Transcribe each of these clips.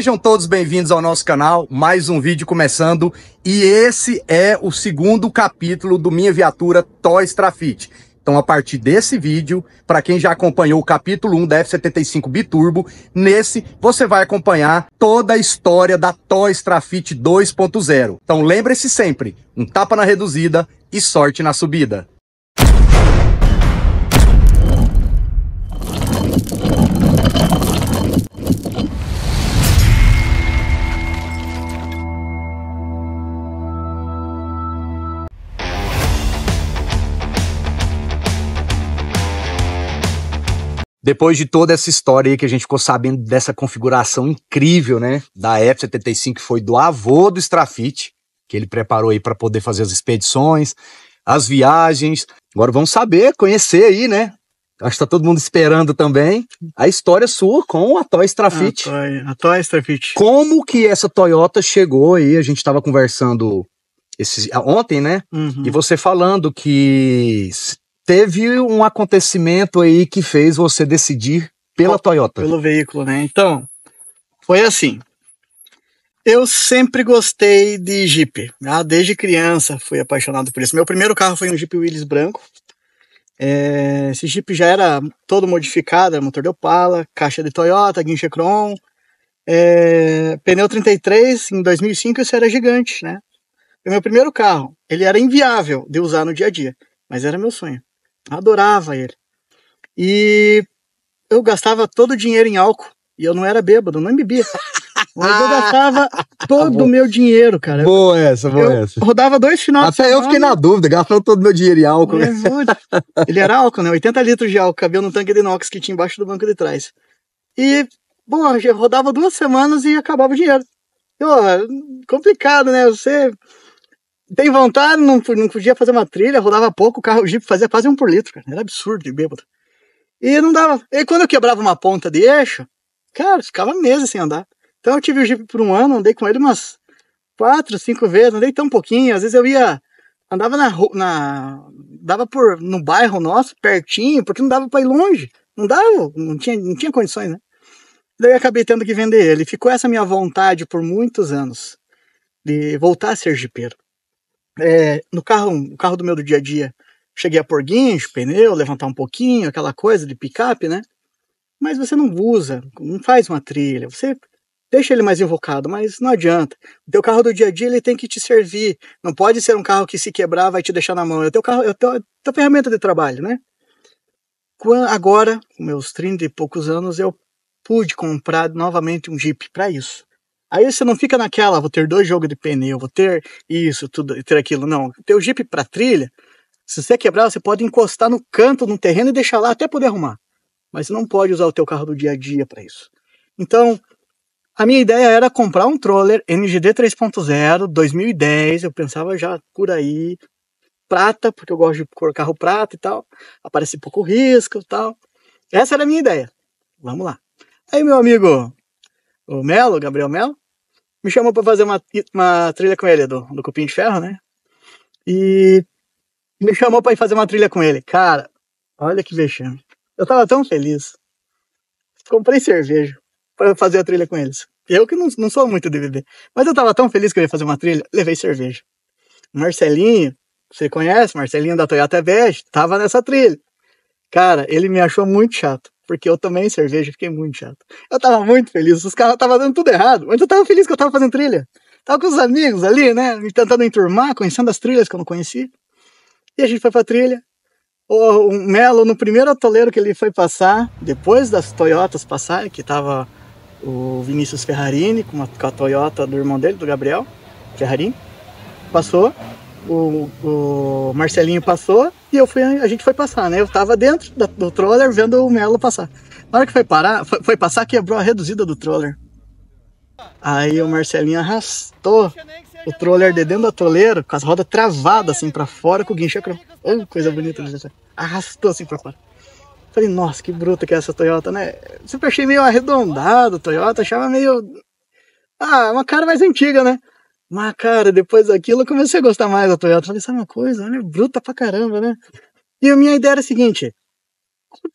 Sejam todos bem-vindos ao nosso canal, mais um vídeo começando e esse é o segundo capítulo do Minha Viatura Toys Strafit. Então, a partir desse vídeo, para quem já acompanhou o capítulo 1 da F75 Biturbo, nesse você vai acompanhar toda a história da Toys Strafit 2.0. Então, lembre-se sempre, um tapa na reduzida e sorte na subida. Depois de toda essa história aí que a gente ficou sabendo dessa configuração incrível, né? Da F-75, que foi do avô do Strafite, que ele preparou aí para poder fazer as expedições, as viagens. Agora vamos saber, conhecer aí, né? Acho que tá todo mundo esperando também a história sua com a Toy Strafit. A Toy, a Toy Strafit. Como que essa Toyota chegou aí? A gente estava conversando esse, ontem, né? Uhum. E você falando que teve um acontecimento aí que fez você decidir pela Toyota. Pelo veículo, né? Então, foi assim. Eu sempre gostei de Jeep, né? desde criança fui apaixonado por isso. Meu primeiro carro foi um Jeep Willys branco. É, esse Jeep já era todo modificado, era motor de Opala, caixa de Toyota, guincha Chrome, é, pneu 33, em 2005 isso era gigante, né? Foi meu primeiro carro, ele era inviável de usar no dia a dia, mas era meu sonho. Adorava ele. E eu gastava todo o dinheiro em álcool. E eu não era bêbado, não bebia. Mas eu gastava tá todo o meu dinheiro, cara. Boa essa, boa eu essa. Rodava dois finais Até semana, eu fiquei na dúvida, gastando todo o meu dinheiro em álcool. Né? Ele era álcool, né? 80 litros de álcool, cabia no tanque de inox que tinha embaixo do banco de trás. E, bom, rodava duas semanas e acabava o dinheiro. Eu, complicado, né? Você tem vontade, não, não podia fazer uma trilha, rodava pouco, o carro, o Jeep fazia quase um por litro, cara. Era absurdo de bêbado. E não dava. E quando eu quebrava uma ponta de eixo, cara, ficava meses sem andar. Então eu tive o Jeep por um ano, andei com ele umas quatro, cinco vezes, andei tão pouquinho. Às vezes eu ia, andava na, na dava por no bairro nosso, pertinho, porque não dava para ir longe. Não dava, não tinha, não tinha condições, né? Daí eu acabei tendo que vender ele. Ficou essa minha vontade por muitos anos de voltar a ser jipeiro. É, no carro, o carro do meu do dia a dia, cheguei a pôr guincho, pneu, levantar um pouquinho, aquela coisa de picape, né? Mas você não usa, não faz uma trilha, você deixa ele mais invocado, mas não adianta. O teu carro do dia a dia ele tem que te servir. Não pode ser um carro que se quebrar vai te deixar na mão. É o teu carro, é a tua, ferramenta de trabalho, né? Agora, com meus 30 e poucos anos, eu pude comprar novamente um Jeep para isso. Aí você não fica naquela, vou ter dois jogos de pneu, vou ter isso, tudo, ter aquilo. Não, teu Jeep para trilha, se você quebrar, você pode encostar no canto, no terreno e deixar lá até poder arrumar. Mas você não pode usar o teu carro do dia a dia para isso. Então, a minha ideia era comprar um troller NGD 3.0 2010, eu pensava já por aí, prata, porque eu gosto de cor carro prata e tal, aparece pouco risco e tal. Essa era a minha ideia. Vamos lá. Aí meu amigo, o Melo, Gabriel Melo, me chamou para fazer uma, uma trilha com ele, do, do Cupim de Ferro, né? E me chamou para ir fazer uma trilha com ele. Cara, olha que vexame. Eu tava tão feliz. Comprei cerveja para fazer a trilha com eles. Eu que não, não sou muito de beber. Mas eu tava tão feliz que eu ia fazer uma trilha, levei cerveja. Marcelinho, você conhece, Marcelinho da Toyota Best, tava nessa trilha. Cara, ele me achou muito chato porque eu tomei cerveja e fiquei muito chato. Eu tava muito feliz, os caras estavam dando tudo errado, mas eu tava feliz que eu tava fazendo trilha. Tava com os amigos ali, né, me tentando enturmar, conhecendo as trilhas que eu não conhecia. E a gente foi pra trilha. O, o Melo, no primeiro atoleiro que ele foi passar, depois das Toyotas passar, que tava o Vinícius Ferrarini com, uma, com a Toyota do irmão dele, do Gabriel Ferrarini, passou. O, o Marcelinho passou e eu fui, a gente foi passar, né? Eu tava dentro do troller vendo o Melo passar. Na hora que foi parar, foi, foi, passar, quebrou a reduzida do troller. Aí o Marcelinho arrastou o troller de dentro da toleira, com as rodas travadas assim pra fora, com o guincho. Oh, coisa bonita. Arrastou assim pra fora. Falei, nossa, que bruta que é essa Toyota, né? Sempre achei meio arredondado a Toyota, achava meio. Ah, uma cara mais antiga, né? Mas, cara, depois daquilo eu comecei a gostar mais da Toyota. Falei, sabe uma coisa? Olha, é bruta pra caramba, né? E a minha ideia era a seguinte: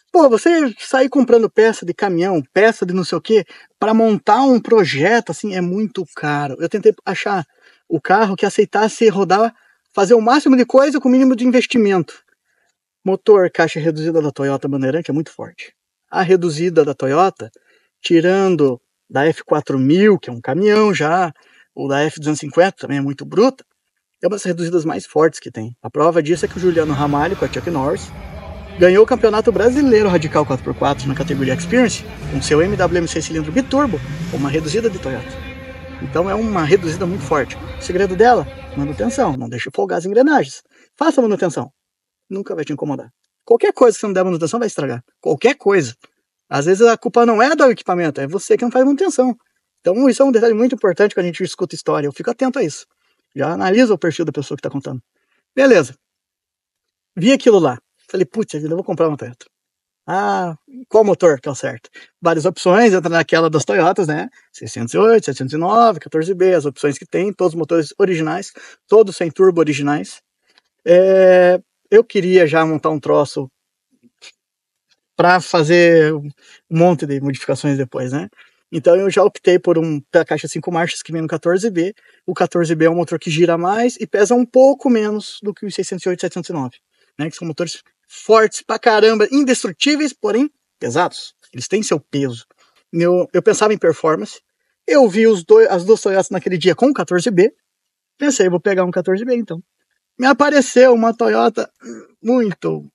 pô, você sair comprando peça de caminhão, peça de não sei o quê, para montar um projeto, assim, é muito caro. Eu tentei achar o carro que aceitasse rodar, fazer o máximo de coisa com o mínimo de investimento. Motor, caixa reduzida da Toyota Bandeirante é muito forte. A reduzida da Toyota, tirando da F4000, que é um caminhão já, ou da F-250, também é muito bruta, é uma das reduzidas mais fortes que tem. A prova disso é que o Juliano Ramalho, com a Chuck Norris, ganhou o Campeonato Brasileiro Radical 4x4 na categoria Experience, com seu MWM6 cilindro biturbo, uma reduzida de Toyota. Então é uma reduzida muito forte. O segredo dela? Manutenção. Não deixe folgar as engrenagens. Faça manutenção. Nunca vai te incomodar. Qualquer coisa que você não der manutenção vai estragar. Qualquer coisa. Às vezes a culpa não é do equipamento, é você que não faz manutenção. Então, isso é um detalhe muito importante quando a gente escuta história. Eu fico atento a isso. Já analisa o perfil da pessoa que está contando. Beleza. Vi aquilo lá. Falei, putz, eu vou comprar uma Toyota. Ah, qual motor que é o certo? Várias opções, entra naquela das Toyotas, né? 608, 709, 14B, as opções que tem, todos os motores originais, todos sem turbo originais. É, eu queria já montar um troço para fazer um monte de modificações depois, né? Então eu já optei por um pela caixa 5 marchas que vem no 14B. O 14B é um motor que gira mais e pesa um pouco menos do que os 608 e 709, né? Que são motores fortes pra caramba, indestrutíveis, porém pesados. Eles têm seu peso. Eu, eu pensava em performance. Eu vi os dois, as duas Toyotas naquele dia com o 14B. Pensei, vou pegar um 14B então. Me apareceu uma Toyota muito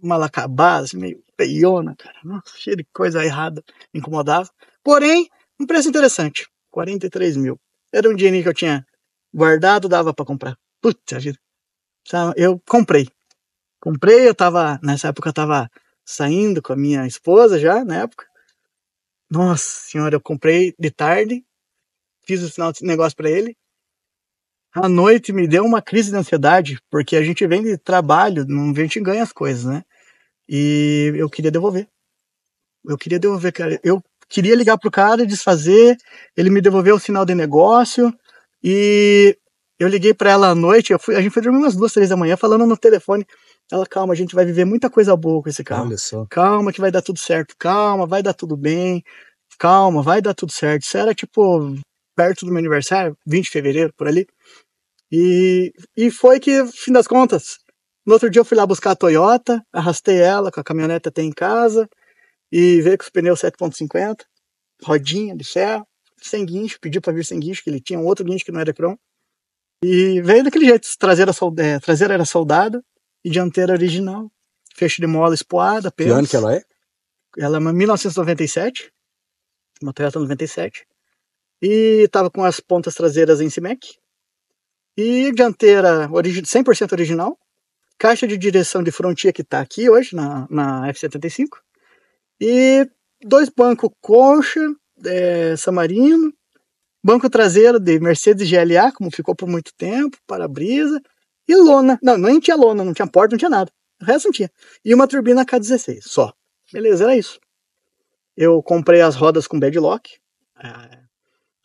mal acabada, assim, meio feiona, cara, nossa, cheio de coisa errada, incomodava. Porém, um preço interessante, 43 mil. Era um dinheirinho que eu tinha guardado, dava para comprar. Puta vida. Eu comprei. Comprei, eu tava, nessa época eu tava saindo com a minha esposa já, na época. Nossa senhora, eu comprei de tarde, fiz o final de negócio para ele. À noite me deu uma crise de ansiedade, porque a gente vem de trabalho, não a gente ganha as coisas, né? E eu queria devolver. Eu queria devolver, cara. Eu queria ligar pro cara, e desfazer, ele me devolveu o sinal de negócio e eu liguei para ela à noite, fui, a gente foi dormir umas duas, três da manhã falando no telefone. Ela, calma, a gente vai viver muita coisa boa com esse carro. Calma que vai dar tudo certo, calma, vai dar tudo bem, calma, vai dar tudo certo. Isso era tipo perto do meu aniversário, 20 de fevereiro, por ali. E, e foi que, fim das contas, no outro dia eu fui lá buscar a Toyota, arrastei ela com a caminhonete até em casa e veio com os pneus 7.50, rodinha de ferro, sem guincho, pedi para vir sem guincho, que ele tinha um outro guincho que não era crom. E veio daquele jeito, traseira, é, traseira era soldada e dianteira original, fecho de mola espoada, pelos. Que ano que ela é? Ela é uma 1997, uma Toyota 97. E tava com as pontas traseiras em Cimec. E dianteira origi 100% original, caixa de direção de frontia que está aqui hoje na, na F75 e dois bancos concha é, Samarino, banco traseiro de Mercedes GLA, como ficou por muito tempo, para-brisa e lona. Não, nem tinha lona, não tinha porta, não tinha nada. O resto não tinha. E uma turbina K16 só. Beleza, era isso. Eu comprei as rodas com bedlock,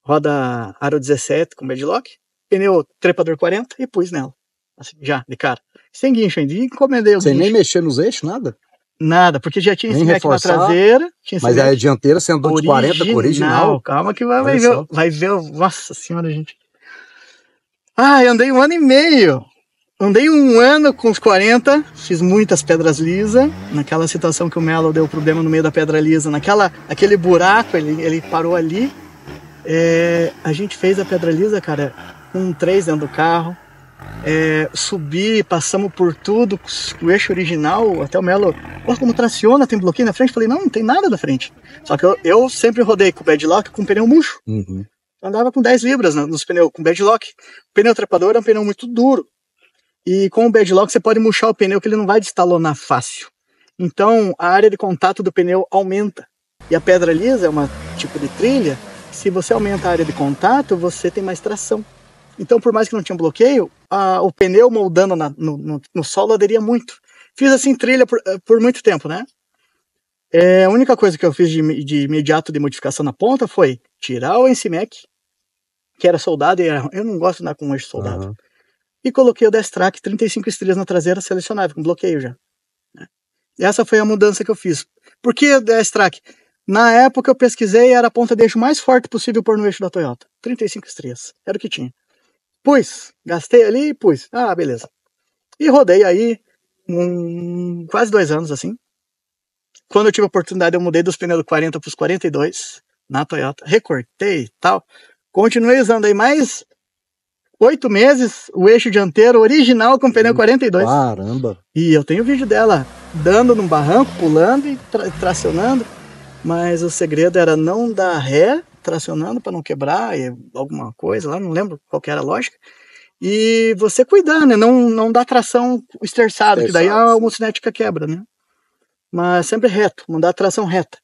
roda aro 17 com bedlock, pneu trepador 40 e pus nela. Assim, já, de cara. Sem guincho ainda. E encomendei o Sem guincho. nem mexer nos eixos, nada? Nada, porque já tinha esse na traseira. Tinha mas é a dianteira sendo de 40 com original. Calma que vai, vai, ver, vai ver. Nossa senhora, gente. Ah, eu andei um ano e meio. Andei um ano com os 40, fiz muitas pedras lisas. Naquela situação que o Melo deu problema no meio da pedra lisa, naquela, aquele buraco, ele, ele parou ali. É, a gente fez a pedra lisa, cara, um três dentro do carro, é, passamos por tudo, o eixo original até o Melo. como traciona, tem bloqueio na frente. Falei, não, não tem nada na frente. Só que eu, eu sempre rodei com o padlock com pneu murcho. Uhum. Andava com 10 libras né, nos pneus, com bedlock O pneu trepador é um pneu muito duro. E com o bedlock você pode murchar o pneu que ele não vai destalonar fácil. Então a área de contato do pneu aumenta. E a pedra lisa é uma tipo de trilha. Se você aumenta a área de contato, você tem mais tração. Então, por mais que não tinha bloqueio, a, o pneu moldando na, no, no, no, solo aderia muito. Fiz assim trilha por, eh, por, muito tempo, né? É, a única coisa que eu fiz de, de imediato de modificação na ponta foi tirar o NCMEC, que era soldado, e era, eu não gosto de andar com um eixo soldado. Uhum. E coloquei o Destrack 35 estrelas na traseira selecionável, com bloqueio já. Né? Essa foi a mudança que eu fiz. Por que o Destrack? Na época eu pesquisei, era a ponta de eixo mais forte possível pôr no eixo da Toyota. 35 estrelas. Era o que tinha. Pus, gastei ali e pus. Ah, beleza. E rodei aí um, quase dois anos assim. Quando eu tive a oportunidade, eu mudei dos pneus 40 para os 42 na Toyota, recortei e tal. Continuei usando aí mais oito meses o eixo dianteiro original com pneu 42. Hum, caramba! E eu tenho vídeo dela dando num barranco, pulando e tra tracionando. Mas o segredo era não dar ré tracionando para não quebrar, e alguma coisa lá, não lembro qual era a lógica. E você cuidar, né? Não, não dá tração esterçada, que daí a homocinética quebra, né? Mas sempre reto, mandar tração reta.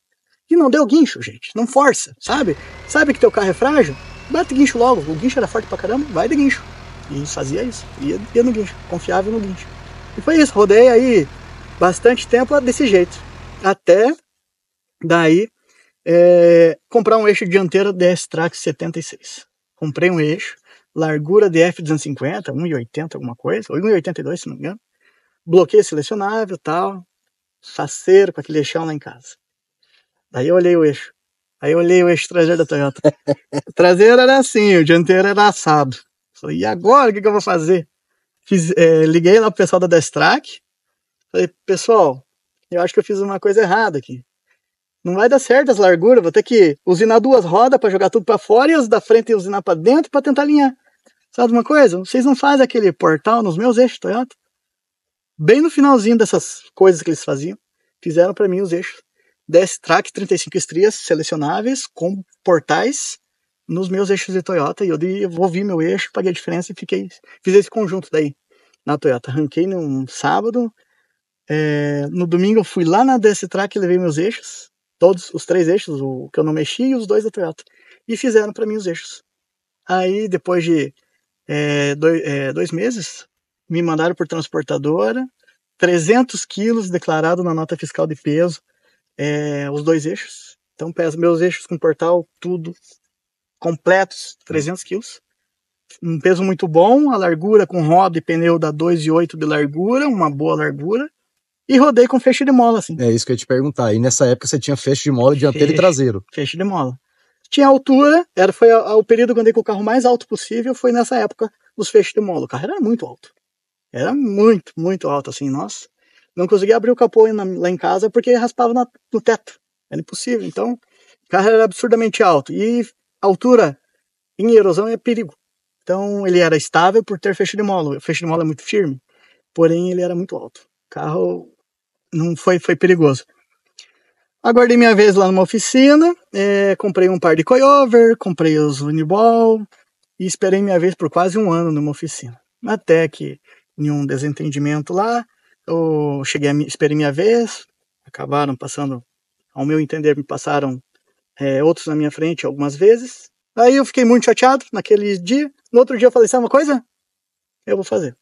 E não deu guincho, gente. Não força, sabe? Sabe que teu carro é frágil? Bate guincho logo. O guincho era forte pra caramba, vai de guincho. E fazia isso. Ia, ia no guincho, confiável no guincho. E foi isso, rodei aí bastante tempo desse jeito. Até daí é, comprar um eixo dianteiro DS Track 76. Comprei um eixo, largura DF 250, 1,80 alguma coisa, ou 1,82 se não me engano. Bloqueio selecionável tal, faceiro com aquele eixão lá em casa. Daí eu olhei o eixo. Aí eu olhei o eixo traseiro da Toyota. o traseiro era assim, o dianteiro era assado. Falei, e agora o que, que eu vou fazer? Fiz, é, liguei lá pro pessoal da Destrack. Falei, pessoal, eu acho que eu fiz uma coisa errada aqui. Não vai dar certo as larguras, vou ter que usinar duas rodas para jogar tudo para fora e as da frente usinar para dentro para tentar alinhar. Sabe uma coisa? Vocês não fazem aquele portal nos meus eixos Toyota? Tá Bem no finalzinho dessas coisas que eles faziam, fizeram para mim os eixos. 10 track 35 estrias selecionáveis com portais nos meus eixos de Toyota e eu devolvi meu eixo, paguei a diferença e fiquei fiz esse conjunto daí na Toyota. Arranquei num sábado, é, no domingo eu fui lá na DS Track e levei meus eixos todos os três eixos, o que eu não mexi e os dois da Toyota. E fizeram para mim os eixos. Aí, depois de é, dois, é, dois meses, me mandaram por transportadora, 300 quilos declarado na nota fiscal de peso, é, os dois eixos. Então, peso, meus eixos com portal, tudo completos, 300 quilos. Um peso muito bom, a largura com roda e pneu dá 2,8 de largura, uma boa largura e rodei com fecho de mola, assim. É isso que eu ia te perguntar. E nessa época você tinha fecho de mola dianteiro fecho, e traseiro. Fecho de mola. Tinha altura, era, foi a, a, o período que eu andei com o carro mais alto possível, foi nessa época dos fechos de mola. O carro era muito alto. Era muito, muito alto, assim, nossa. Não conseguia abrir o capô na, lá em casa porque raspava na, no teto. Era impossível. Então, o carro era absurdamente alto. E altura em erosão é perigo. Então, ele era estável por ter fecho de mola. O fecho de mola é muito firme, porém ele era muito alto. O carro não foi, foi perigoso. Aguardei minha vez lá numa oficina, é, comprei um par de coiover, comprei os uniball e esperei minha vez por quase um ano numa oficina. Até que, em um desentendimento lá, eu cheguei a, esperei minha vez, acabaram passando, ao meu entender, me passaram é, outros na minha frente algumas vezes. Aí eu fiquei muito chateado naquele dia. No outro dia eu falei, sabe uma coisa? Eu vou fazer.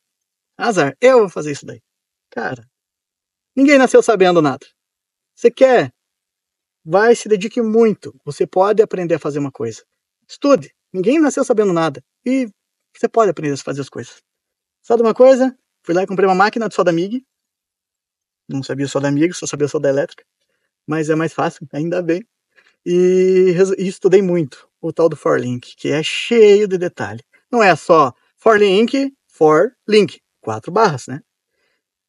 Azar, eu vou fazer isso daí. Cara, Ninguém nasceu sabendo nada. Você quer? Vai, se dedique muito. Você pode aprender a fazer uma coisa. Estude. Ninguém nasceu sabendo nada. E você pode aprender a fazer as coisas. Sabe uma coisa? Fui lá e comprei uma máquina de solda MIG. Não sabia solda MIG, só sabia solda elétrica. Mas é mais fácil, ainda bem. E, e estudei muito o tal do ForLink, que é cheio de detalhe. Não é só ForLink, ForLink, quatro barras, né?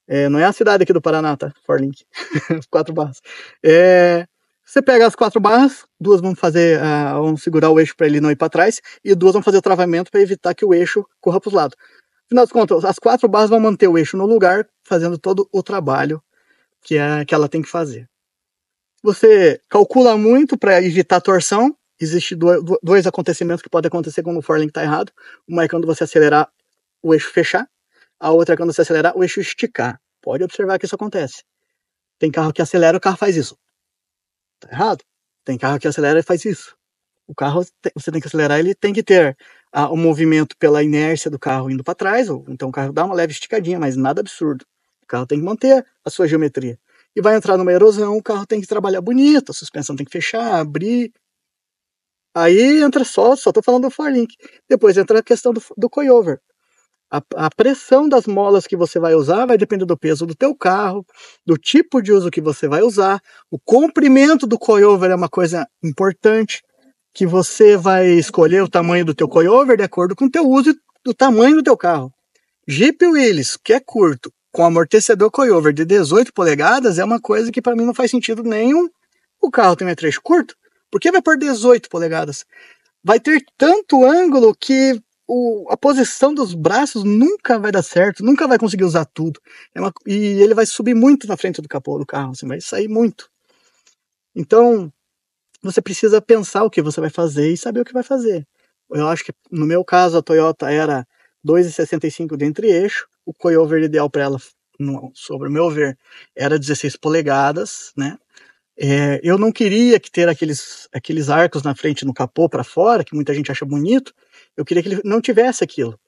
É, não é a cidade aqui do Paraná, tá? Forlink. as quatro barras. É, você pega as quatro barras, duas vão fazer, uh, vão segurar o eixo para ele não ir para trás, e duas vão fazer o travamento para evitar que o eixo corra para os lados. Afinal de contas, as quatro barras vão manter o eixo no lugar, fazendo todo o trabalho que, é, que ela tem que fazer. Você calcula muito para evitar torção. Existem dois acontecimentos que podem acontecer quando o Forlink está errado. Uma é quando você acelerar, o eixo fechar, a outra quando você acelerar, o eixo esticar. Pode observar que isso acontece. Tem carro que acelera, o carro faz isso. Tá errado? Tem carro que acelera e faz isso. O carro, você tem que acelerar, ele tem que ter o movimento pela inércia do carro indo para trás, ou então o carro dá uma leve esticadinha, mas nada absurdo. O carro tem que manter a sua geometria. E vai entrar numa erosão, o carro tem que trabalhar bonito, a suspensão tem que fechar, abrir. Aí entra só, só tô falando do forlink. Depois entra a questão do, do a, a pressão das molas que você vai usar vai depender do peso do teu carro, do tipo de uso que você vai usar. O comprimento do coilover é uma coisa importante, que você vai escolher o tamanho do teu coilover de acordo com o teu uso e do tamanho do teu carro. Jeep Willys, que é curto, com amortecedor coilover de 18 polegadas, é uma coisa que para mim não faz sentido nenhum. O carro tem um trecho curto, por que vai por 18 polegadas? Vai ter tanto ângulo que o, a posição dos braços nunca vai dar certo, nunca vai conseguir usar tudo. É uma, e ele vai subir muito na frente do capô do carro, assim, vai sair muito. Então, você precisa pensar o que você vai fazer e saber o que vai fazer. Eu acho que no meu caso a Toyota era 2,65 de entre-eixo, o coilover ideal para ela, no, sobre o meu ver, era 16 polegadas, né? É, eu não queria que ter aqueles, aqueles arcos na frente no capô para fora, que muita gente acha bonito, eu queria que ele não tivesse aquilo.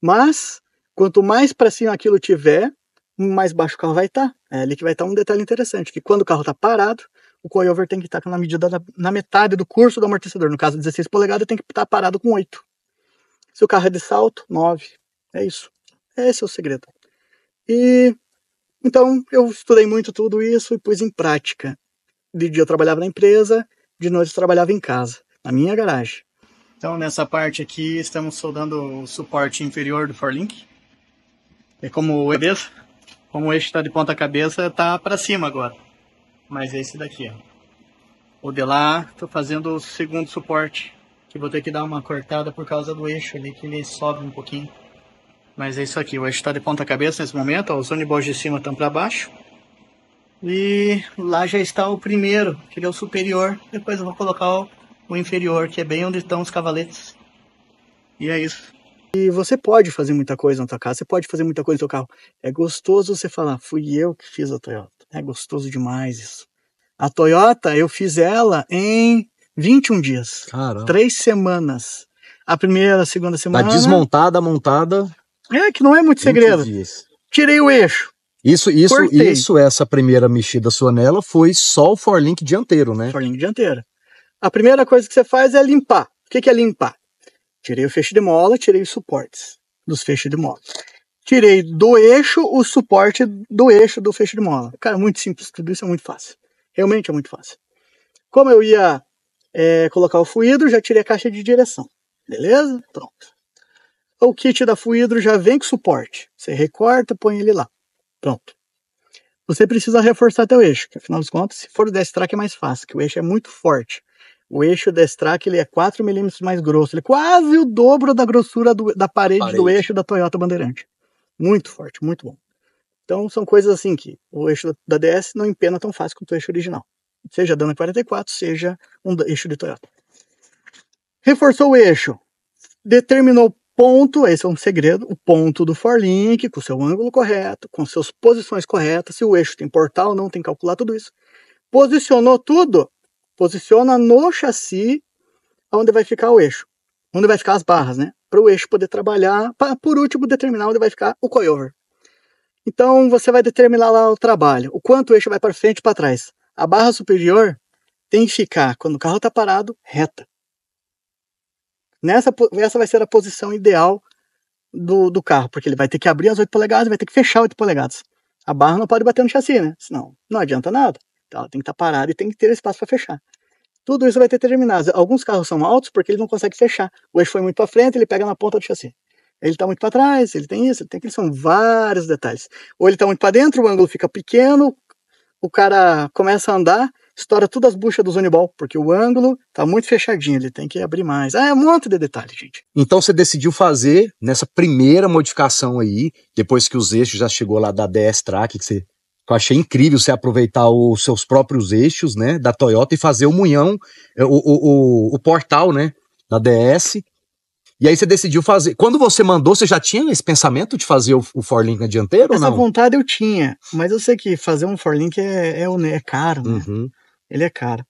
Mas, quanto mais para cima aquilo tiver, mais baixo o carro vai estar. Tá. É ali que vai estar tá um detalhe interessante, que quando o carro está parado, o coilover tem que estar tá na medida da, na metade do curso do amortecedor. No caso, 16 polegadas tem que estar tá parado com 8. Se o carro é de salto, 9. É isso. Esse é o segredo. E então eu estudei muito tudo isso e pus em prática. De dia eu trabalhava na empresa, de noite eu trabalhava em casa, na minha garagem. Então, nessa parte aqui, estamos soldando o suporte inferior do Forlink. E é como o cabeça, como este está de ponta cabeça, está para cima agora. Mas é esse daqui, ó. O de lá, estou fazendo o segundo suporte, que vou ter que dar uma cortada por causa do eixo ali, que ele sobe um pouquinho. Mas é isso aqui, o eixo está de ponta cabeça nesse momento, ó, os onibols de cima estão para baixo. E lá já está o primeiro, que ele é o superior, depois eu vou colocar o o inferior, que é bem onde estão os cavaletes. E é isso. E você pode fazer muita coisa na tua casa, você pode fazer muita coisa no teu carro. É gostoso você falar, fui eu que fiz a Toyota. É gostoso demais isso. A Toyota, eu fiz ela em 21 dias. Caramba. Três semanas. A primeira, a segunda tá semana. Da desmontada, montada. É, que não é muito segredo. Dias. Tirei o eixo. Isso, isso, Cortei. isso, essa primeira mexida sua nela foi só o forlink dianteiro, né? Forlink dianteiro a primeira coisa que você faz é limpar. O que, que é limpar? Tirei o feixe de mola, tirei os suportes dos feixes de mola. Tirei do eixo o suporte do eixo do feixe de mola. Cara, muito simples, tudo isso é muito fácil. Realmente é muito fácil. Como eu ia é, colocar o fluido, já tirei a caixa de direção. Beleza? Pronto. O kit da fluido já vem com suporte. Você recorta, põe ele lá. Pronto. Você precisa reforçar teu eixo, que afinal de contas, se for o 10 track é mais fácil, que o eixo é muito forte o eixo da Strack ele é 4 milímetros mais grosso. Ele é quase o dobro da grossura do, da parede, parede, do eixo da Toyota Bandeirante. Muito forte, muito bom. Então são coisas assim que o eixo da DS não empena tão fácil quanto o eixo original. Seja dano 44, seja um eixo de Toyota. Reforçou o eixo. Determinou ponto, esse é um segredo, o ponto do forlink, com seu ângulo correto, com suas posições corretas, se o eixo tem portal, não tem que calcular tudo isso. Posicionou tudo, Posiciona no chassi onde vai ficar o eixo, onde vai ficar as barras, né? Para o eixo poder trabalhar, para por último determinar onde vai ficar o coilover. Então você vai determinar lá o trabalho, o quanto o eixo vai para frente e para trás. A barra superior tem que ficar, quando o carro está parado, reta. Nessa, essa vai ser a posição ideal do, do carro, porque ele vai ter que abrir as 8 polegadas e vai ter que fechar 8 polegadas. A barra não pode bater no chassi, né? Senão não adianta nada. Então ela tem que estar tá parada e tem que ter espaço para fechar tudo isso vai ter terminado. Alguns carros são altos porque ele não consegue fechar. O eixo foi muito para frente, ele pega na ponta do chassi. Ele está muito para trás, ele tem isso, ele tem aquilo, são vários detalhes. Ou ele está muito para dentro, o ângulo fica pequeno, o cara começa a andar, estoura todas as buchas do Zonibol, porque o ângulo está muito fechadinho, ele tem que abrir mais. Ah, é um monte de detalhe, gente. Então você decidiu fazer nessa primeira modificação aí, depois que os eixos já chegou lá da DS Track, que você eu achei incrível você aproveitar os seus próprios eixos, né, da Toyota e fazer o munhão, eh, o, o, o, o portal, né, da DS. E aí você decidiu fazer. Quando você mandou, você já tinha esse pensamento de fazer o, o Forlink na Essa ou não? vontade eu tinha, mas eu sei que fazer um Forlink é, é, é caro, né? Uhum. Ele é caro.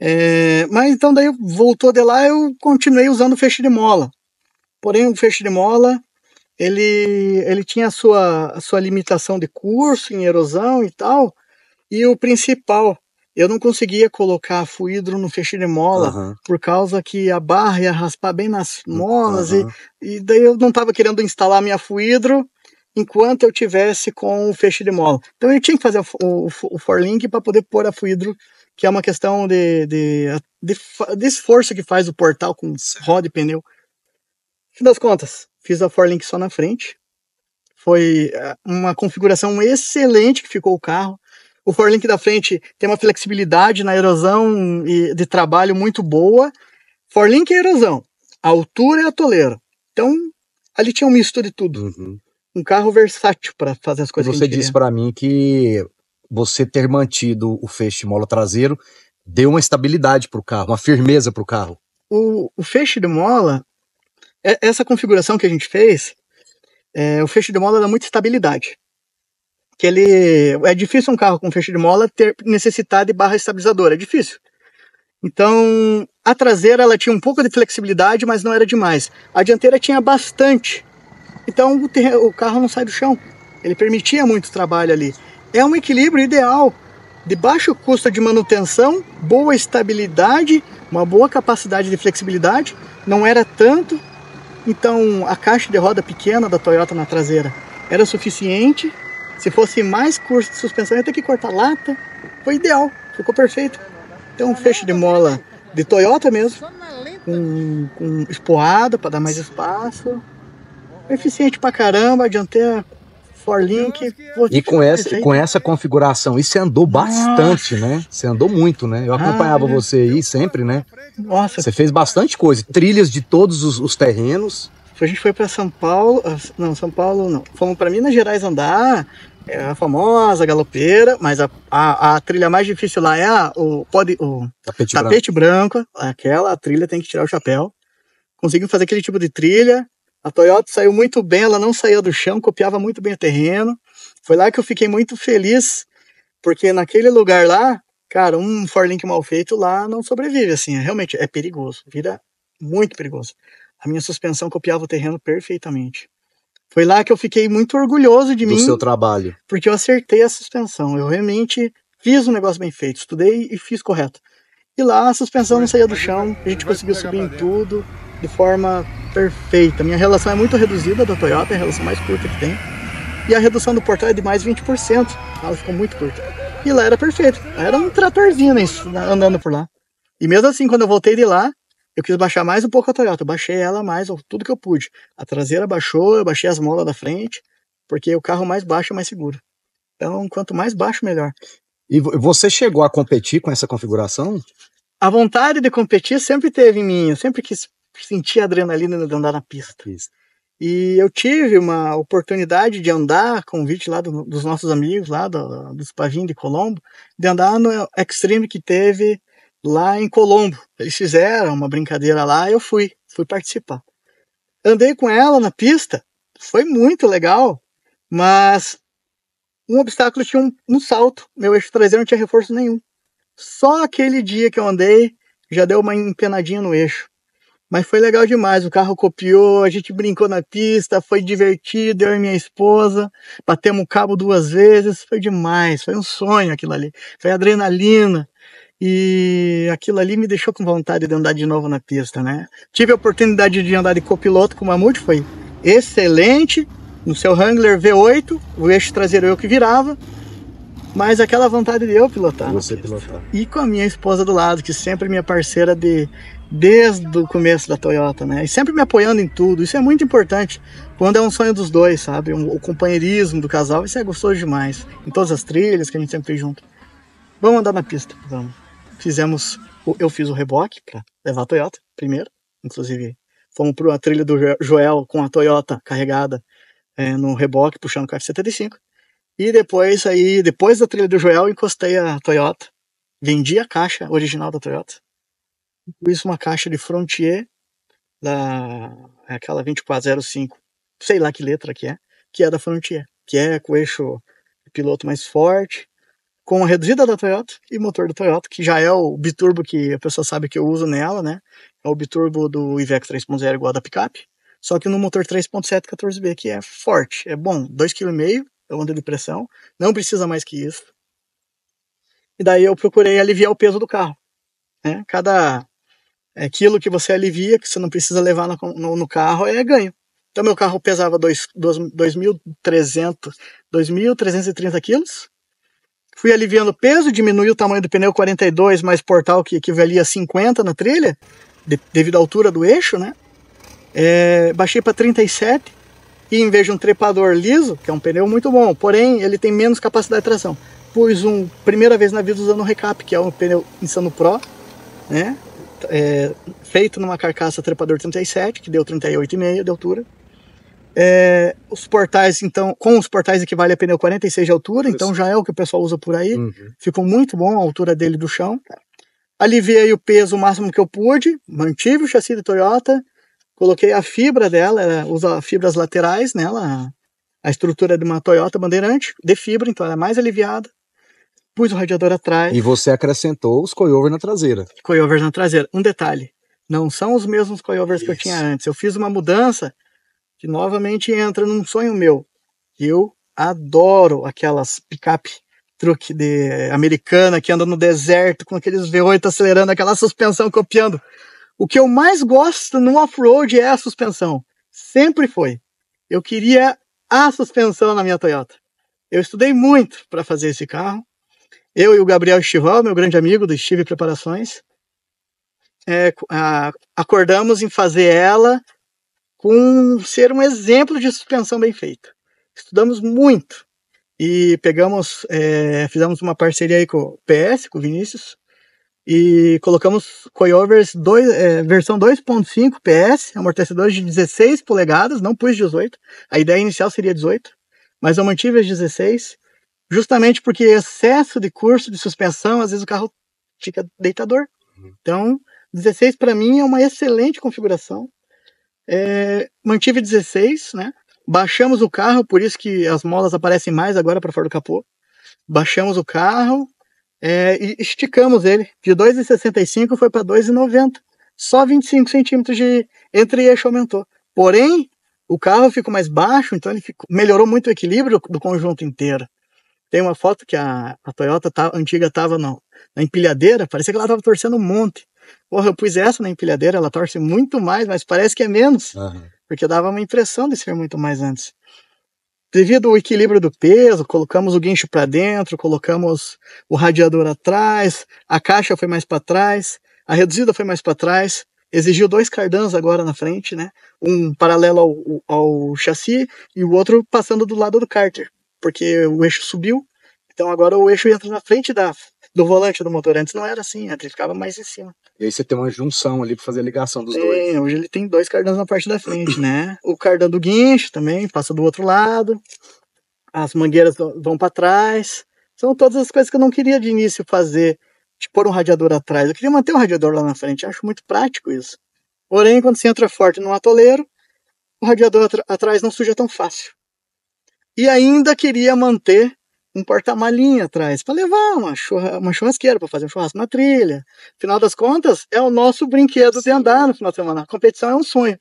É, mas então daí voltou de lá, eu continuei usando o feixe de mola. Porém, o feixe de mola ele, ele tinha a sua, a sua limitação de curso em erosão e tal, e o principal, eu não conseguia colocar fluidro no feixe de mola, uhum. por causa que a barra ia raspar bem nas hum, molas, uhum. e, e daí eu não estava querendo instalar minha fluidro enquanto eu tivesse com o feixe de mola. Então eu tinha que fazer o, o, o forlink para poder pôr a fluidro, que é uma questão de, de, de, de esforço que faz o portal com roda e pneu. No fim das contas, fiz a forlink só na frente. Foi eh, uma configuração excelente que ficou o carro. O forlink da frente tem uma flexibilidade na erosão e de trabalho muito boa. Forlink é erosão, a altura é a toleira. Então, ali tinha um misto de tudo. Uhum. Um carro versátil para fazer as coisas. E você disse para mim que você ter mantido o feixe de mola traseiro deu uma estabilidade para o carro, uma firmeza para o carro. O feixe de mola, essa configuração que a gente fez, é, o fecho de mola dá muita estabilidade. Que ele é difícil um carro com fecho de mola ter necessidade de barra estabilizadora, é difícil. Então, a traseira ela tinha um pouco de flexibilidade, mas não era demais. A dianteira tinha bastante. Então, o, o carro não sai do chão. Ele permitia muito trabalho ali. É um equilíbrio ideal de baixo custo de manutenção, boa estabilidade, uma boa capacidade de flexibilidade, não era tanto então a caixa de roda pequena da Toyota na traseira era suficiente. Se fosse mais curso de suspensão, ia ter que cortar lata. Foi ideal, ficou perfeito. Tem um fecho de mola de Toyota mesmo, com, com espoada para dar mais espaço. Eficiente pra caramba, a dianteira forlink. Então, é e com essa, com essa configuração, e você andou bastante, Nossa. né? Você andou muito, né? Eu acompanhava ah, é. você aí sempre, né? Nossa. Você fez bastante coisa, trilhas de todos os, os terrenos. A gente foi para São Paulo, ah, não, São Paulo não. Fomos para Minas Gerais andar, é a famosa galopeira, mas a, a, a, trilha mais difícil lá é a, o, pode, o tapete, tapete branco. branco. Aquela trilha tem que tirar o chapéu. Conseguimos fazer aquele tipo de trilha a Toyota saiu muito bem, ela não saía do chão, copiava muito bem o terreno. Foi lá que eu fiquei muito feliz, porque naquele lugar lá, cara, um Forlink mal feito lá não sobrevive, assim, é, realmente é perigoso, vira muito perigoso. A minha suspensão copiava o terreno perfeitamente. Foi lá que eu fiquei muito orgulhoso de Do mim. Do seu trabalho. Porque eu acertei a suspensão. Eu realmente fiz um negócio bem feito. Estudei e fiz correto. E lá a suspensão não saía do chão, a gente conseguiu subir em tudo de forma perfeita. Minha relação é muito reduzida da Toyota, é a relação mais curta que tem. E a redução do portal é de mais 20%. Ela ficou muito curta. E lá era perfeito. era um tratorzinho né, andando por lá. E mesmo assim, quando eu voltei de lá, eu quis baixar mais um pouco a Toyota. Eu baixei ela mais, tudo que eu pude. A traseira baixou, eu baixei as molas da frente, porque o carro mais baixo é mais seguro. Então, quanto mais baixo, melhor. E você chegou a competir com essa configuração? A vontade de competir sempre teve em mim. Eu sempre quis sentir a adrenalina de andar na pista. Isso. E eu tive uma oportunidade de andar, convite lá do, dos nossos amigos lá do, do de Colombo, de andar no Extreme que teve lá em Colombo. Eles fizeram uma brincadeira lá e eu fui, fui participar. Andei com ela na pista, foi muito legal, mas um obstáculo tinha um, um salto, meu eixo traseiro não tinha reforço nenhum. Só aquele dia que eu andei já deu uma empenadinha no eixo. Mas foi legal demais, o carro copiou, a gente brincou na pista, foi divertido, eu e minha esposa, batemos cabo duas vezes, foi demais, foi um sonho aquilo ali, foi adrenalina. E aquilo ali me deixou com vontade de andar de novo na pista, né? Tive a oportunidade de andar de copiloto com o Mamute, foi excelente. No seu Wrangler V8, o eixo traseiro eu que virava, mas aquela vontade de eu pilotar. Você pilotar. E com a minha esposa do lado, que sempre é minha parceira de, desde o começo da Toyota, né? E sempre me apoiando em tudo. Isso é muito importante quando é um sonho dos dois, sabe? o companheirismo do casal, isso é gostoso demais. Em todas as trilhas que a gente sempre fez junto. Vamos andar na pista, vamos. Fizemos, o, eu fiz o reboque para levar a Toyota primeiro, inclusive fomos para a trilha do Joel com a Toyota carregada é, no reboque, puxando o a F75. E depois aí, depois da trilha do Joel, encostei a Toyota, vendi a caixa original da Toyota, isso uma caixa de Frontier, da, é aquela 2405, sei lá que letra que é, que é da Frontier, que é com o eixo piloto mais forte, com a reduzida da Toyota e motor da Toyota, que já é o biturbo que a pessoa sabe que eu uso nela, né? É o biturbo do Iveco 3.0 igual a da picape, só que no motor 3.7 14B, que é forte, é bom, 2,5 kg, o ando de pressão, não precisa mais que isso. E daí eu procurei aliviar o peso do carro. Né? Cada é aquilo que você alivia, que você não precisa levar no, no, no carro, é ganho. Então, meu carro pesava 2.330 quilos. Fui aliviando o peso, diminui o tamanho do pneu 42, mais portal que equivalia a 50 na trilha, de, devido à altura do eixo, né? É, baixei para 37 e em vez de um trepador liso, que é um pneu muito bom, porém ele tem menos capacidade de tração, pus um, primeira vez na vida usando um recap, que é um pneu Insano Pro, né? Tá, é, feito numa carcaça trepador 37, que deu 38,5 de altura. É, os portais, então, com os portais equivale a pneu 46 de altura, então já é o que o pessoal usa por aí. Uhum. Ficou muito bom a altura dele do chão. Tá? Aliviei o peso o máximo que eu pude, mantive o chassi da Toyota, coloquei a fibra dela, ela usa fibras laterais nela, a estrutura de uma Toyota Bandeirante, de fibra, então ela é mais aliviada pus o radiador atrás. E você acrescentou os coilovers na traseira. Coilovers na traseira. Um detalhe, não são os mesmos coilovers Isso. que eu tinha antes. Eu fiz uma mudança que novamente entra num sonho meu. Eu adoro aquelas picape truque de americana que anda no deserto com aqueles V8 acelerando, aquela suspensão copiando. O que eu mais gosto no off-road é a suspensão. Sempre foi. Eu queria a suspensão na minha Toyota. Eu estudei muito para fazer esse carro eu e o Gabriel Estival, meu grande amigo do Estive Preparações, é, a, acordamos em fazer ela com ser um exemplo de suspensão bem feita. Estudamos muito e pegamos, é, fizemos uma parceria aí com o PS, com o Vinícius, e colocamos coilovers é, versão 2.5 PS, amortecedores de 16 polegadas, não pus 18. A ideia inicial seria 18, mas eu mantive as 16 justamente porque excesso de curso de suspensão, às vezes o carro fica deitador. Uhum. Então, 16 para mim é uma excelente configuração. É, mantive 16, né? Baixamos o carro, por isso que as molas aparecem mais agora para fora do capô. Baixamos o carro é, e esticamos ele. De 2,65 foi para 2,90. Só 25 centímetros de entre-eixo aumentou. Porém, o carro ficou mais baixo, então ele ficou, melhorou muito o equilíbrio do conjunto inteiro. Tem uma foto que a, a Toyota tá, antiga tava na, na empilhadeira, parecia que ela tava torcendo um monte. Porra, eu pus essa na empilhadeira, ela torce muito mais, mas parece que é menos, uhum. porque dava uma impressão de ser muito mais antes. Devido ao equilíbrio do peso, colocamos o guincho para dentro, colocamos o radiador atrás, a caixa foi mais para trás, a reduzida foi mais para trás, exigiu dois cardãs agora na frente, né? Um paralelo ao, ao, chassi e o outro passando do lado do cárter porque o eixo subiu, então agora o eixo entra na frente da, do volante do motor. Antes não era assim, antes ele ficava mais em cima. E aí você tem uma junção ali para fazer a ligação dos tem, dois. Hoje ele tem dois cardãs na parte da frente, né? O cardan do guincho também passa do outro lado, as mangueiras vão para trás. São todas as coisas que eu não queria de início fazer, de pôr um radiador atrás. Eu queria manter o radiador lá na frente, eu acho muito prático isso. Porém, quando você entra forte no atoleiro, o radiador atrás não suja tão fácil e ainda queria manter um porta-malinha atrás para levar uma, churra, uma churrasqueira para fazer um churrasco na trilha. Final das contas, é o nosso brinquedo de andar no final de semana. A competição é um sonho.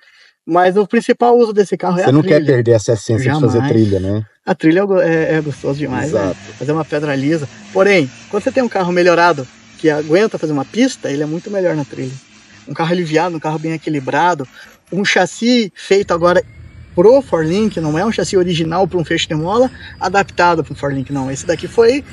Mas o principal uso desse carro Você é a trilha. Você não quer perder essa essência Jamais. de fazer trilha, né? A trilha é, é, é gostoso demais. Né? Exato. Né? Fazer uma pedra lisa. Porém, quando você tem um carro melhorado que aguenta fazer uma pista, ele é muito melhor na trilha. Um carro aliviado, um carro bem equilibrado, um chassi feito agora pro Forlink, não é um chassi original para um feixe de mola adaptado para um Forlink, não. Esse daqui foi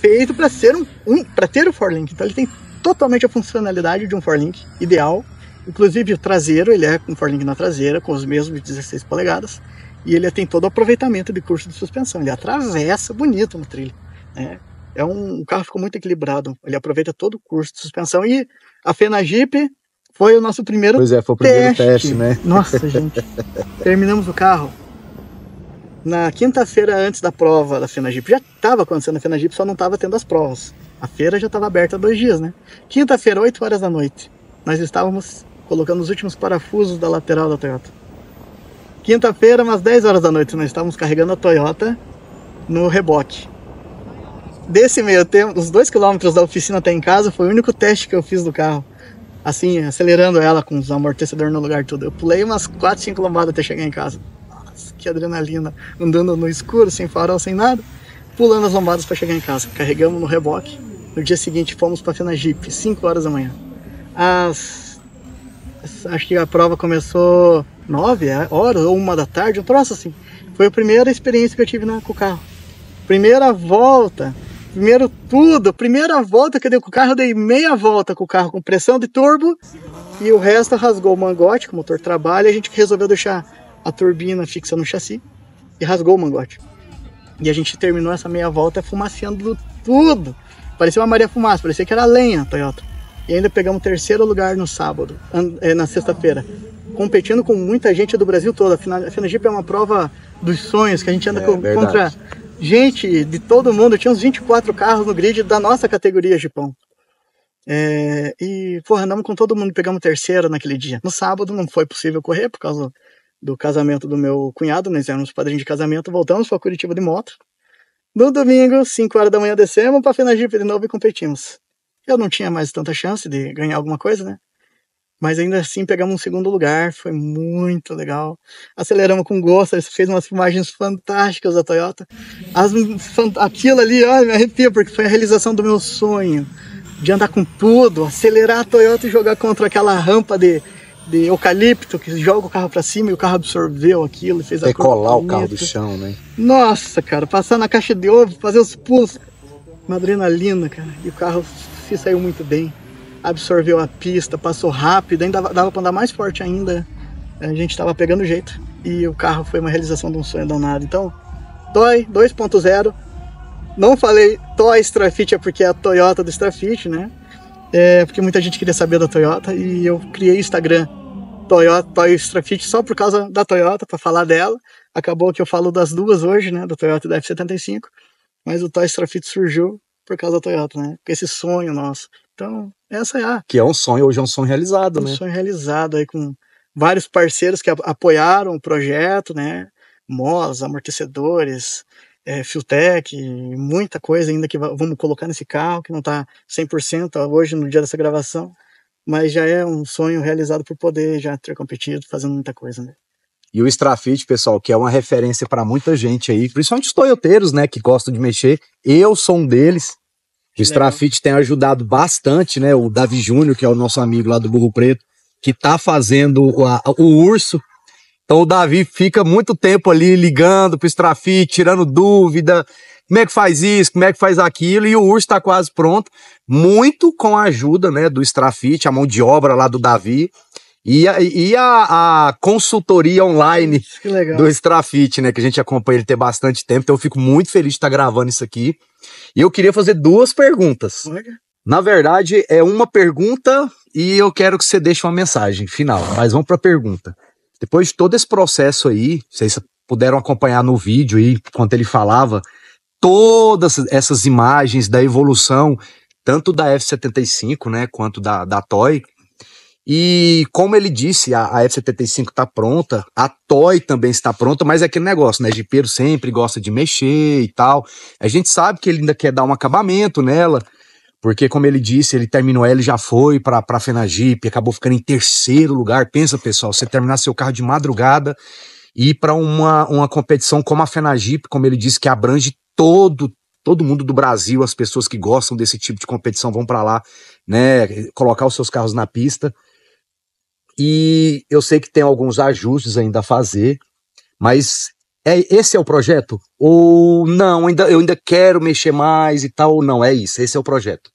feito para ser um, um para ter o Forlink. Então ele tem totalmente a funcionalidade de um Forlink ideal. Inclusive o traseiro, ele é um Forlink na traseira, com os mesmos 16 polegadas, e ele tem todo o aproveitamento de curso de suspensão. Ele atravessa bonito no trilho. Né? É um, o carro ficou muito equilibrado. Ele aproveita todo o curso de suspensão e a Fena Jeep foi o nosso primeiro Pois é, foi o primeiro teste, teste né? Nossa, gente. Terminamos o carro. Na quinta-feira antes da prova da FenaGip, já estava acontecendo a FenaGip, só não estava tendo as provas. A feira já estava aberta há dois dias, né? Quinta-feira, 8 horas da noite. Nós estávamos colocando os últimos parafusos da lateral da Toyota. Quinta-feira, umas 10 horas da noite, nós estávamos carregando a Toyota no reboque. Desse meio tempo, os 2 quilômetros da oficina até em casa, foi o único teste que eu fiz do carro assim, acelerando ela com os amortecedores no lugar tudo. Eu pulei umas 4, 5 lombadas até chegar em casa. Nossa, que adrenalina. Andando no escuro, sem farol, sem nada. Pulando as lombadas para chegar em casa. Carregamos no reboque. No dia seguinte fomos para Jeep 5 horas da manhã. As... Acho que a prova começou 9 é, horas ou 1 da tarde, um troço assim. Foi a primeira experiência que eu tive na, né, com o carro. Primeira volta, Primeiro tudo, primeira volta que eu dei com o carro, eu dei meia volta com o carro com pressão de turbo e o resto rasgou o mangote, que o motor trabalha, a gente resolveu deixar a turbina fixa no chassi e rasgou o mangote. E a gente terminou essa meia volta fumaciando tudo. Parecia uma Maria Fumaça, parecia que era lenha a Toyota. E ainda pegamos terceiro lugar no sábado, é, na sexta-feira. Competindo com muita gente do Brasil todo. A FinaGip é uma prova dos sonhos que a gente anda é, contra verdade gente de todo mundo, tinha uns 24 carros no grid da nossa categoria Gipão. É, e, porra, andamos com todo mundo, pegamos terceiro naquele dia. No sábado não foi possível correr por causa do casamento do meu cunhado, nós éramos padrinhos de casamento, voltamos para Curitiba de moto. No domingo, 5 horas da manhã, descemos para Fenagip de novo e competimos. Eu não tinha mais tanta chance de ganhar alguma coisa, né? Mas ainda assim pegamos um segundo lugar, foi muito legal. Aceleramos com gosto, fez umas filmagens fantásticas da Toyota. As, aquilo ali, olha, me arrepia, porque foi a realização do meu sonho. De andar com tudo, acelerar a Toyota e jogar contra aquela rampa de, de eucalipto que joga o carro para cima e o carro absorveu aquilo e fez a Decolar o carro do chão, né? Nossa, cara, passar na caixa de ovo, fazer os pulos. Uma adrenalina, cara. E o carro se saiu muito bem absorveu a pista, passou rápido, ainda dava, para andar mais forte ainda. A gente estava pegando jeito e o carro foi uma realização de um sonho danado. Então, Toy 2.0. Não falei Toy Strafit é porque é a Toyota do Strafit, né? É porque muita gente queria saber da Toyota e eu criei Instagram Toyota, Toy Strafit só por causa da Toyota para falar dela. Acabou que eu falo das duas hoje, né, da Toyota e da F75, mas o Toy Strafit surgiu por causa da Toyota, né? Esse sonho nosso então, essa é a. Que é um sonho, hoje é um sonho realizado, um né? Um sonho realizado aí com vários parceiros que apoiaram o projeto, né? Molas, amortecedores, é, Fiotec, muita coisa ainda que vamos colocar nesse carro, que não está 100% hoje no dia dessa gravação, mas já é um sonho realizado por poder já ter competido, fazendo muita coisa, né? E o Strafit, pessoal, que é uma referência para muita gente aí, principalmente os toyoteiros, né, que gostam de mexer. Eu sou um deles. O Strafit tem ajudado bastante, né? O Davi Júnior, que é o nosso amigo lá do Burro Preto, que tá fazendo a, o urso. Então o Davi fica muito tempo ali ligando pro Strafit, tirando dúvida, como é que faz isso, como é que faz aquilo, e o urso está quase pronto, muito com a ajuda, né, do Strafit, a mão de obra lá do Davi. E a, e a, a consultoria online do Strafit, né? Que a gente acompanha ele tem bastante tempo, então eu fico muito feliz de estar tá gravando isso aqui. E eu queria fazer duas perguntas. Olha. Na verdade, é uma pergunta e eu quero que você deixe uma mensagem final. Mas vamos para a pergunta. Depois de todo esse processo aí, vocês puderam acompanhar no vídeo aí, quando ele falava, todas essas imagens da evolução, tanto da F-75, né, quanto da, da Toy, e como ele disse, a, a F-75 está pronta, a Toy também está pronta, mas é aquele negócio, né? Jipeiro sempre gosta de mexer e tal. A gente sabe que ele ainda quer dar um acabamento nela, porque, como ele disse, ele terminou ela e já foi para a Fenagip, acabou ficando em terceiro lugar. Pensa, pessoal, você terminar seu carro de madrugada e ir para uma, uma competição como a Fenagip, como ele disse, que abrange todo, todo mundo do Brasil, as pessoas que gostam desse tipo de competição vão para lá, né, colocar os seus carros na pista. E eu sei que tem alguns ajustes ainda a fazer, mas é, esse é o projeto? Ou não, ainda, eu ainda quero mexer mais e tal, ou não, é isso, esse é o projeto.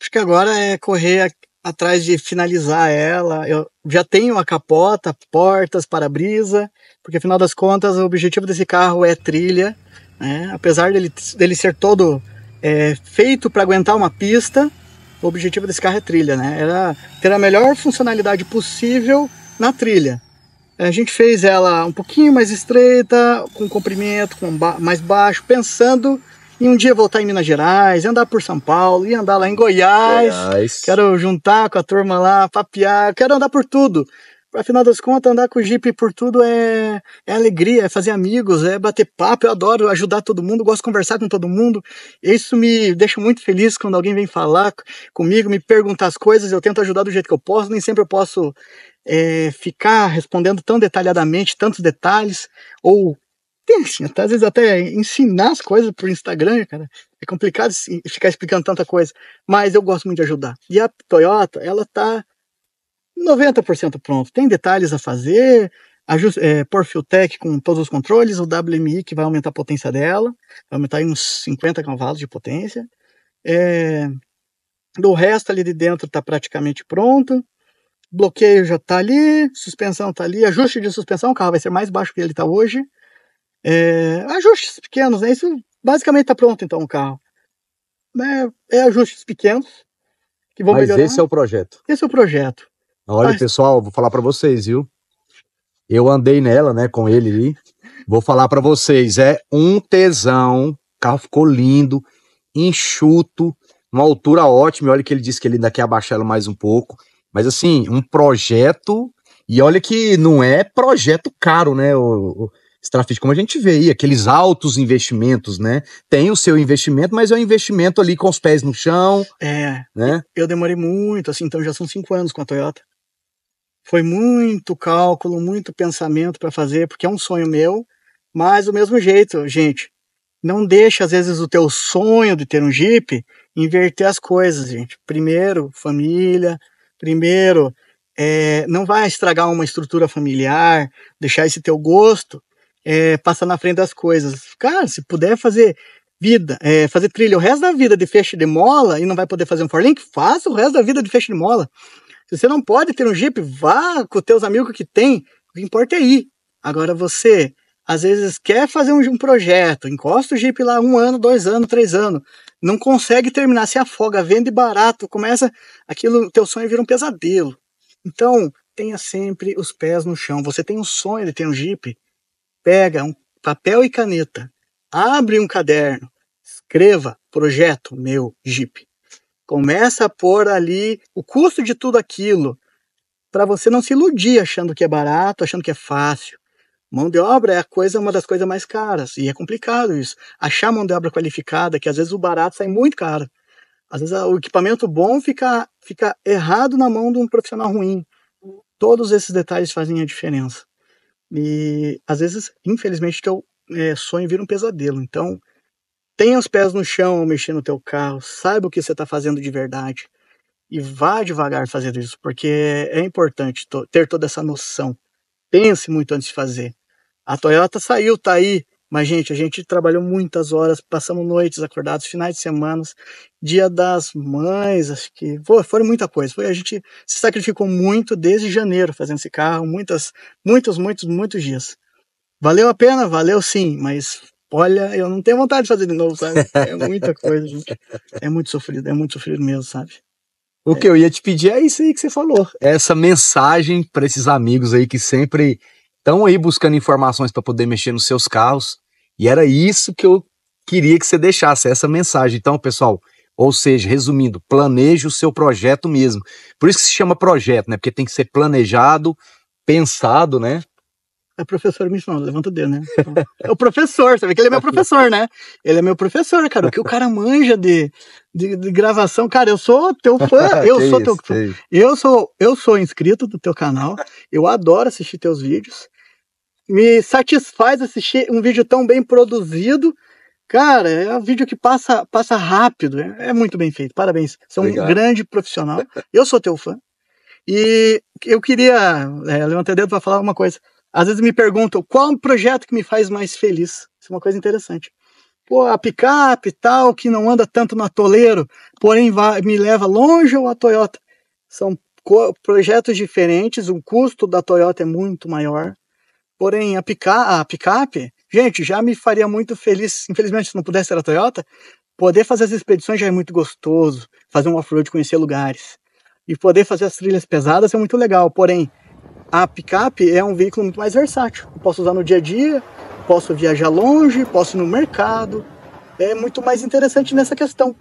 Acho que agora é correr a, atrás de finalizar ela. Eu já tenho a capota, portas, para-brisa, porque afinal das contas o objetivo desse carro é trilha, né? apesar dele, dele ser todo é, feito para aguentar uma pista, o objetivo desse carro é trilha, né? Era ter a melhor funcionalidade possível na trilha. A gente fez ela um pouquinho mais estreita, com comprimento com ba mais baixo, pensando em um dia voltar em Minas Gerais, andar por São Paulo, e andar lá em Goiás. Goiás. Quero juntar com a turma lá, papiar. quero andar por tudo afinal das contas, andar com o Jeep por tudo é, é alegria, é fazer amigos, é bater papo. Eu adoro ajudar todo mundo, gosto de conversar com todo mundo. Isso me deixa muito feliz quando alguém vem falar comigo, me perguntar as coisas. Eu tento ajudar do jeito que eu posso, nem sempre eu posso é, ficar respondendo tão detalhadamente tantos detalhes, ou tem assim, até, às vezes até ensinar as coisas por Instagram, cara. É complicado assim, ficar explicando tanta coisa, mas eu gosto muito de ajudar. E a Toyota, ela tá 90% pronto. Tem detalhes a fazer, ajuste, é, por Fiotech com todos os controles, o WMI que vai aumentar a potência dela, vai aumentar em uns 50 cavalos de potência. É, do resto ali de dentro está praticamente pronto. Bloqueio já está ali, suspensão está ali, ajuste de suspensão, o carro vai ser mais baixo que ele está hoje. É, ajustes pequenos, né? Isso basicamente está pronto então o carro. É, é ajustes pequenos que vão Mas melhorar. Mas esse é o projeto. Esse é o projeto. Olha, Ai. pessoal, vou falar para vocês, viu? Eu andei nela, né, com ele ali. Vou falar para vocês, é um tesão. O carro ficou lindo, enxuto, uma altura ótima. Olha que ele disse que ele ainda quer abaixar ela mais um pouco. Mas assim, um projeto. E olha que não é projeto caro, né? O, o Strafit, como a gente vê aí, aqueles altos investimentos, né? Tem o seu investimento, mas é um investimento ali com os pés no chão. É. Né? Eu demorei muito, assim, então já são cinco anos com a Toyota. Foi muito cálculo, muito pensamento para fazer, porque é um sonho meu. Mas do mesmo jeito, gente, não deixa às vezes o teu sonho de ter um Jeep inverter as coisas, gente. Primeiro, família. Primeiro, é, não vai estragar uma estrutura familiar, deixar esse teu gosto é, passar na frente das coisas. Cara, se puder fazer vida, é, fazer trilha o resto da vida de feixe de mola e não vai poder fazer um forlink, faça o resto da vida de feixe de mola. Se você não pode ter um Jeep, vá com os teus amigos que tem. O que importa é ir. Agora você, às vezes, quer fazer um, um projeto, encosta o Jeep lá um ano, dois anos, três anos, não consegue terminar, se afoga, vende barato, começa aquilo, teu sonho vira um pesadelo. Então, tenha sempre os pés no chão. Você tem um sonho de ter um Jeep? Pega um papel e caneta, abre um caderno, escreva projeto meu Jeep. Começa a pôr ali o custo de tudo aquilo para você não se iludir achando que é barato, achando que é fácil. Mão de obra é a coisa, uma das coisas mais caras e é complicado isso. Achar mão de obra qualificada, que às vezes o barato sai muito caro. Às vezes ah, o equipamento bom fica, fica errado na mão de um profissional ruim. Todos esses detalhes fazem a diferença. E às vezes, infelizmente, teu é, sonho vira um pesadelo. Então, Tenha os pés no chão ao mexer no teu carro, saiba o que você está fazendo de verdade e vá devagar fazendo isso, porque é importante ter toda essa noção. Pense muito antes de fazer. A Toyota saiu, tá aí, mas gente, a gente trabalhou muitas horas, passamos noites acordados, finais de semana, dia das mães, acho que foi muita coisa. Foi a gente se sacrificou muito desde janeiro fazendo esse carro, muitas, muitos, muitos, muitos dias. Valeu a pena, valeu sim, mas Olha, eu não tenho vontade de fazer de novo, sabe? É muita coisa, gente. É muito sofrido, é muito sofrido mesmo, sabe? O é. que eu ia te pedir é isso aí que você falou. Essa mensagem para esses amigos aí que sempre estão aí buscando informações para poder mexer nos seus carros. E era isso que eu queria que você deixasse, essa mensagem. Então, pessoal, ou seja, resumindo, planeje o seu projeto mesmo. Por isso que se chama projeto, né? Porque tem que ser planejado, pensado, né? É professor Michelin, levanta o dedo, né? é o professor, você vê que ele é meu professor, né? Ele é meu professor, cara. O que o cara manja de, de, de gravação, cara, eu sou teu fã, eu sou isso, teu fã. Eu sou, eu sou inscrito do teu canal, eu adoro assistir teus vídeos. Me satisfaz assistir um vídeo tão bem produzido. Cara, é um vídeo que passa, passa rápido, é, é muito bem feito. Parabéns. Você é um grande profissional. Eu sou teu fã. E eu queria é, levantar o dedo para falar uma coisa. Às vezes me perguntam qual é projeto que me faz mais feliz. Isso é uma coisa interessante. Pô, a picape tal, que não anda tanto no atoleiro, porém vai, me leva longe ou a Toyota? São projetos diferentes, o custo da Toyota é muito maior. Porém, a, pica a picape, gente, já me faria muito feliz, infelizmente, se não pudesse ser a Toyota, poder fazer as expedições já é muito gostoso, fazer um off-road, conhecer lugares. E poder fazer as trilhas pesadas é muito legal, porém, a picape é um veículo muito mais versátil. Eu posso usar no dia a dia, posso viajar longe, posso ir no mercado. É muito mais interessante nessa questão.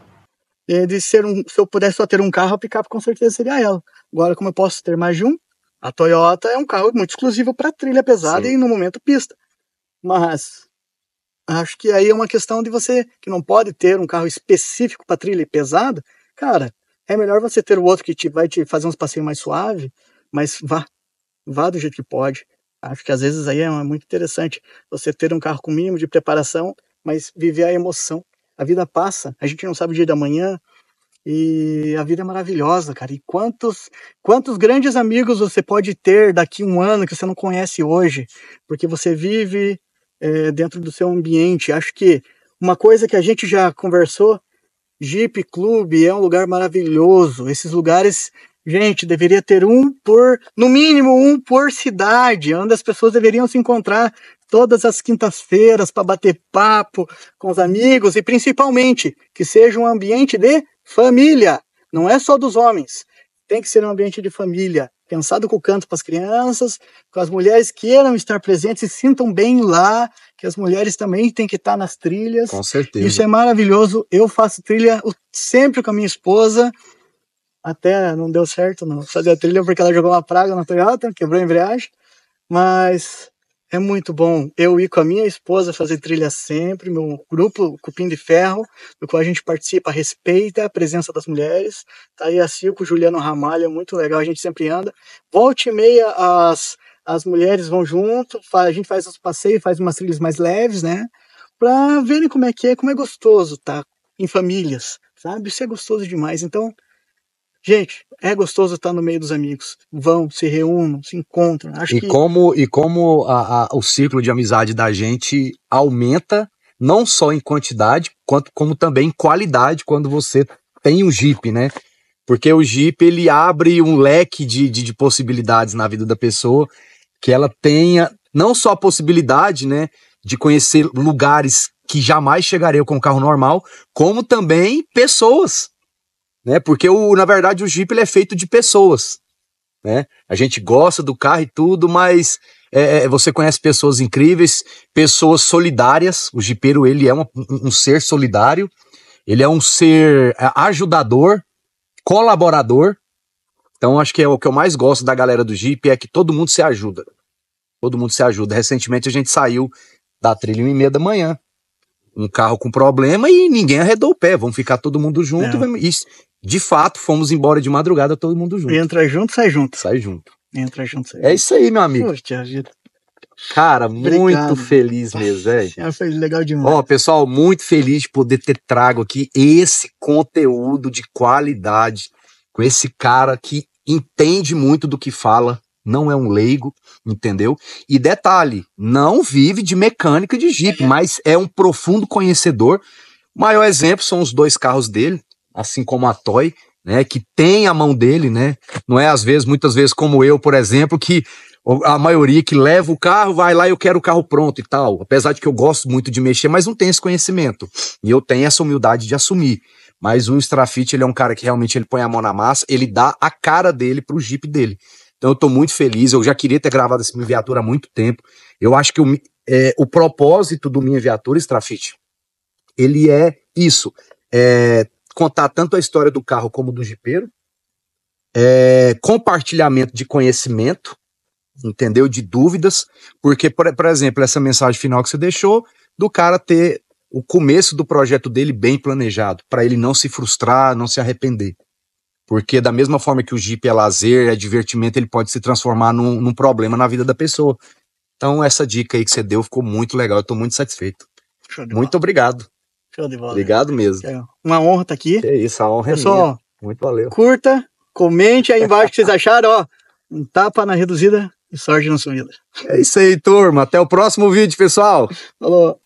É de ser um, se eu pudesse só ter um carro, a picape com certeza seria ela. Agora, como eu posso ter mais de um, a Toyota é um carro muito exclusivo para trilha pesada Sim. e no momento pista. Mas acho que aí é uma questão de você que não pode ter um carro específico para trilha pesada, cara, é melhor você ter o outro que te, vai te fazer uns passeios mais suave, mas vá, vá do jeito que pode. Acho que às vezes aí é muito interessante você ter um carro com mínimo de preparação, mas viver a emoção. A vida passa, a gente não sabe o dia da manhã e a vida é maravilhosa, cara. E quantos quantos grandes amigos você pode ter daqui um ano que você não conhece hoje, porque você vive é, dentro do seu ambiente. Acho que uma coisa que a gente já conversou Jeep Club é um lugar maravilhoso. Esses lugares Gente, deveria ter um por, no mínimo um por cidade, onde as pessoas deveriam se encontrar todas as quintas-feiras para bater papo com os amigos e principalmente que seja um ambiente de família. Não é só dos homens, tem que ser um ambiente de família, pensado com o canto para as crianças, com as mulheres queiram estar presentes e sintam bem lá, que as mulheres também têm que estar nas trilhas. Com certeza. Isso é maravilhoso. Eu faço trilha sempre com a minha esposa até não deu certo não fazer a trilha porque ela jogou uma praga na Toyota, quebrou a embreagem, mas é muito bom eu ir com a minha esposa fazer trilha sempre, meu grupo Cupim de Ferro, do qual a gente participa, respeita a presença das mulheres. Tá aí a Silco, Juliano Ramalho, é muito legal, a gente sempre anda. Volte e meia, as, as mulheres vão junto, a gente faz os passeios, faz umas trilhas mais leves, né? Pra verem como é que é, como é gostoso, tá? Em famílias, sabe? Isso é gostoso demais. Então, Gente, é gostoso estar no meio dos amigos. Vão, se reúnam, se encontram. Acho e, que... como, e como a, a, o ciclo de amizade da gente aumenta, não só em quantidade, quanto como também em qualidade, quando você tem um Jeep, né? Porque o Jeep ele abre um leque de, de, de possibilidades na vida da pessoa, que ela tenha não só a possibilidade, né, de conhecer lugares que jamais chegaria com um carro normal, como também pessoas né? Porque o, na verdade o Jeep ele é feito de pessoas, né? A gente gosta do carro e tudo, mas é, é você conhece pessoas incríveis, pessoas solidárias. O jipeiro ele é um, um ser solidário, ele é um ser é, ajudador, colaborador. Então acho que é o que eu mais gosto da galera do Jeep é que todo mundo se ajuda. Todo mundo se ajuda. Recentemente a gente saiu da trilha e meia da manhã um carro com problema e ninguém arredou o pé. Vamos ficar todo mundo junto. É. E, de fato, fomos embora de madrugada todo mundo junto. Entra junto, sai junto. Sai junto. Entra junto, sai é junto. É isso aí, meu amigo. Poxa vida. Cara, Obrigado. muito feliz mesmo, velho. Foi legal demais. Ó, pessoal, muito feliz de poder ter trago aqui esse conteúdo de qualidade com esse cara que entende muito do que fala, não é um leigo, entendeu? E detalhe, não vive de mecânica de Jeep, é. mas é um profundo conhecedor. O maior exemplo são os dois carros dele, assim como a Toy, né, que tem a mão dele, né? Não é às vezes, muitas vezes como eu, por exemplo, que a maioria que leva o carro vai lá, e eu quero o carro pronto e tal. Apesar de que eu gosto muito de mexer, mas não tem esse conhecimento. E eu tenho essa humildade de assumir. Mas o Strafit, ele é um cara que realmente ele põe a mão na massa, ele dá a cara dele pro Jeep dele. Então eu estou muito feliz. Eu já queria ter gravado esse Minha Viatura há muito tempo. Eu acho que o, é, o propósito do Minha Viatura, Strafit, ele é isso. É, contar tanto a história do carro como do jipeiro. É, compartilhamento de conhecimento, entendeu? De dúvidas. Porque, por, por exemplo, essa mensagem final que você deixou do cara ter o começo do projeto dele bem planejado, para ele não se frustrar, não se arrepender. Porque da mesma forma que o Jeep é lazer, é divertimento, ele pode se transformar num, num problema na vida da pessoa. Então essa dica aí que você deu ficou muito legal, eu tô muito satisfeito. muito bola. obrigado. Show de bola. Obrigado mesmo. É uma honra estar tá aqui. É isso, a honra é Pessoal, é minha. Muito valeu. Curta, comente aí embaixo o que vocês acharam, ó. Um tapa na reduzida e sorte na sumida. É isso aí, turma. Até o próximo vídeo, pessoal. Falou.